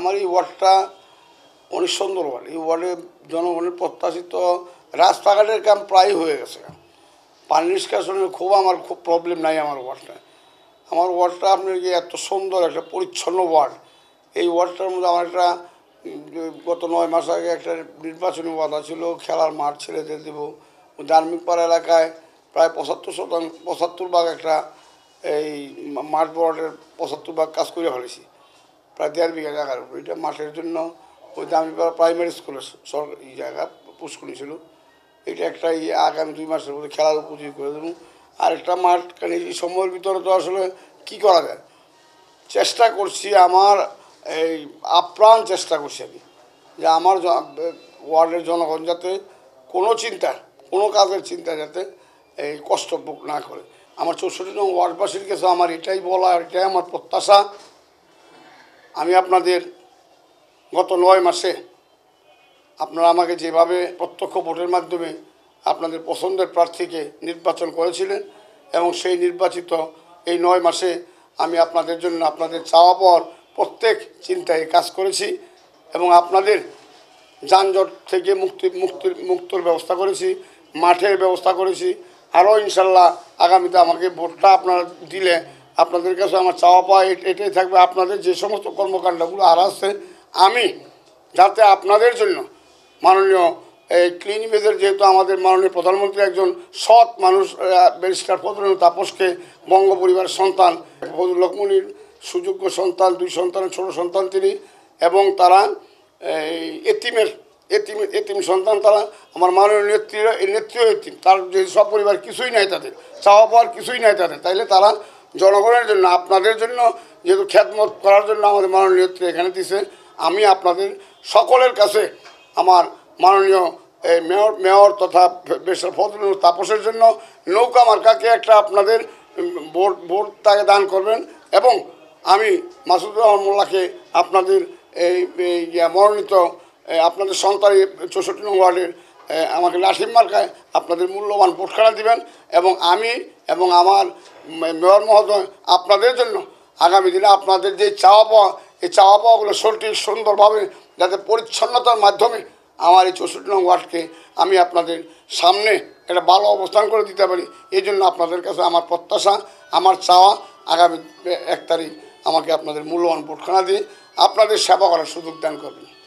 আমার এই ওয়ার্ডটা অনেক সুন্দর ওয়ার্ড এই ওয়ার্ডে জনগণের প্রত্যাশিত রাস্তাঘাটের কাম প্রায় হয়ে গেছে পানি নিষ্কাশনের খুব আমার খুব প্রবলেম নাই আমার ওয়ার্ডটায় আমার ওয়ার্ডটা আপনার কি এত সুন্দর একটা পরিচ্ছন্ন ওয়ার্ড এই ওয়ার্ডটার মধ্যে আমার একটা গত নয় মাস আগে একটা নির্বাচনী ওয়াদা ছিল খেলার মাঠ ছেড়ে দেবো দেব পাড়া এলাকায় প্রায় পঁচাত্তর শতাংশ পঁচাত্তর ভাগ একটা এই মাঠ বরাটের পঁচাত্তর ভাগ কাজ করে ফেলেছি প্রায় দেড় বিঘা জায়গার উপর এটা মাঠের জন্য ওই দামিপাড়া প্রাইমারি স্কুলের সরকার এই জায়গা পুষ্করণী ছিল এটা একটা আগামী দুই মাসের মধ্যে খেলার উপযোগী করে দেবো আরেকটা মাঠ কেন এই সময়ের ভিতরে তো আসলে কী করা যায় চেষ্টা করছি আমার এই আপ্রাণ চেষ্টা করছি আমি যে আমার ওয়ার্ডের জনগণ যাতে কোনো চিন্তা কোনো কাজের চিন্তা যাতে এই কষ্ট না করে আমার চৌষট্টি নং ওয়ার্ডবাসীর কাছে আমার এটাই বলা এটাই আমার প্রত্যাশা আমি আপনাদের গত নয় মাসে আপনারা আমাকে যেভাবে প্রত্যক্ষ ভোটের মাধ্যমে আপনাদের পছন্দের প্রার্থীকে নির্বাচন করেছিলেন এবং সেই নির্বাচিত এই নয় মাসে আমি আপনাদের জন্য আপনাদের চাওয়া পর প্রত্যেক চিন্তায় কাজ করেছি এবং আপনাদের যানজট থেকে মুক্তি মুক্তির মুক্তর ব্যবস্থা করেছি মাঠের ব্যবস্থা করেছি আরও ইনশাল্লাহ আগামীতে আমাকে ভোটটা আপনারা দিলে আপনাদের কাছে আমার চাওয়া পাওয়া এটাই থাকবে আপনাদের যে সমস্ত কর্মকাণ্ডগুলো আর আসছে আমি যাতে আপনাদের জন্য মাননীয় এই ক্লিন ইমেজের যেহেতু আমাদের মাননীয় প্রধানমন্ত্রী একজন সৎ মানুষ ব্যারিস্টার প্রধান তাপসকে বঙ্গ পরিবার সন্তান লক্ষ্মণীর সুযোগ্য সন্তান দুই সন্তানের ছোট সন্তান তিনি এবং তারা এই এতিমের এতিম এতিম সন্তান তারা আমার মাননীয় নেত্রী নেত্রীও এতিম তার যে সব পরিবার কিছুই নাই তাদের চাওয়া পাওয়ার কিছুই নাই তাদের তাইলে তারা জনগণের জন্য আপনাদের জন্য যেহেতু খ্যাতমত করার জন্য আমাদের মাননীয় এখানে দিছে আমি আপনাদের সকলের কাছে আমার মাননীয় এই মেয়র মেয়র তথা বেসার ফজলুল তাপসের জন্য নৌকা মার্কাকে একটা আপনাদের বোর্ড বোর্ড তাকে দান করবেন এবং আমি মাসুদ রহমান মোল্লাকে আপনাদের এই মনোনীত আপনাদের সন্তান চৌষট্টি নং ওয়ার্ডের আমাকে লাঠিম মার্কায় আপনাদের মূল্যবান ভোটখানা দিবেন এবং আমি এবং আমার মেয়র মহোদয় আপনাদের জন্য আগামী দিনে আপনাদের যে চাওয়া পাওয়া এই চাওয়া পাওয়াগুলো সঠিক সুন্দরভাবে যাতে পরিচ্ছন্নতার মাধ্যমে আমার এই চৌষট্টি নং ওয়ার্ডকে আমি আপনাদের সামনে একটা ভালো অবস্থান করে দিতে পারি এই জন্য আপনাদের কাছে আমার প্রত্যাশা আমার চাওয়া আগামী এক তারিখ আমাকে আপনাদের মূল্যবান ভোটখানা দিয়ে আপনাদের সেবা করার সুযোগ দান করবেন